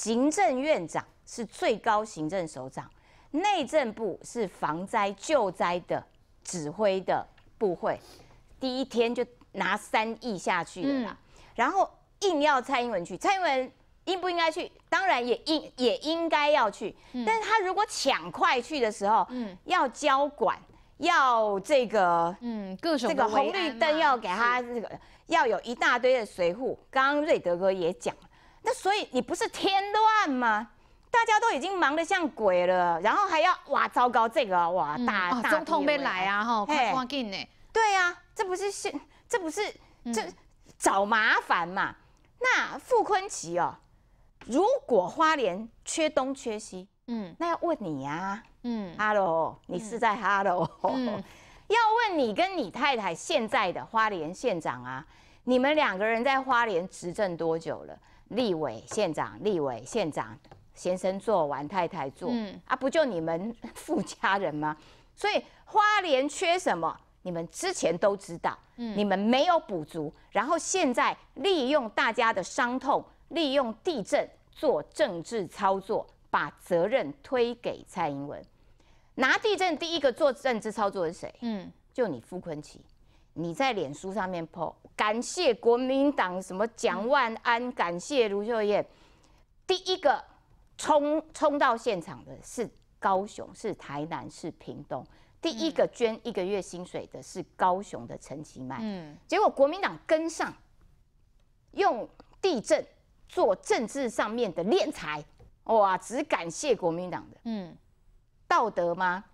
行政院长是最高行政首长，内政部是防灾救灾的指挥的部会，第一天就拿三亿下去了，然后硬要蔡英文去，蔡英文应不应该去？当然也应也应该要去，但是他如果抢快去的时候，要交管，要这个，嗯，这个红绿灯要给他这个，要有一大堆的随护。刚刚瑞德哥也讲。那所以你不是添乱吗？大家都已经忙得像鬼了，然后还要哇糟糕，这个哇大大总统没来啊哈，快忘紧呢。对啊，这不是现，这不是这找麻烦嘛？那傅昆奇哦，如果花莲缺东缺西，嗯，那要问你呀，嗯，h e l l o 你是在 h e l l 嗯，要问你跟你太太现在的花莲县长啊，你们两个人在花莲执政多久了？立委县长、立委县长先生做完太太做。啊，不就你们 富家人吗？所以花莲缺什么，你们之前都知道，嗯，你们没有补足，然后现在利用大家的伤痛，利用地震做政治操作，把责任推给蔡英文。拿地震第一个做政治操作是谁？嗯，就你傅昆萁。你在脸书上面 po，感谢国民党什么蒋万安，感谢卢秀燕。第一个冲冲到现场的是高雄，是台南，是屏东。第一个捐一个月薪水的是高雄的陈其迈。嗯，结果国民党跟上，用地震做政治上面的敛财。哇，只感谢国民党的。嗯，道德吗？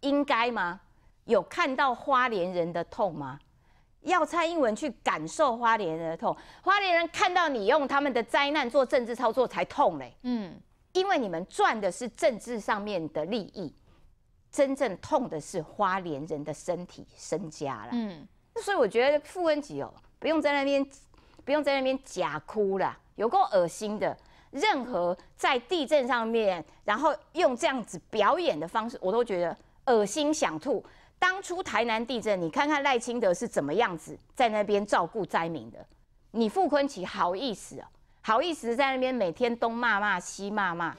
应该吗？有看到花莲人的痛吗？要蔡英文去感受花莲人的痛，花莲人看到你用他们的灾难做政治操作才痛嘞。嗯，因为你们赚的是政治上面的利益，真正痛的是花莲人的身体身家了。嗯，所以我觉得傅恩吉哦，不用在那边，不用在那边假哭了，有够恶心的。任何在地震上面，然后用这样子表演的方式，我都觉得恶心想吐。当初台南地震，你看看赖清德是怎么样子在那边照顾灾民的？你傅昆琪好意思啊？好意思在那边每天东骂骂西骂骂。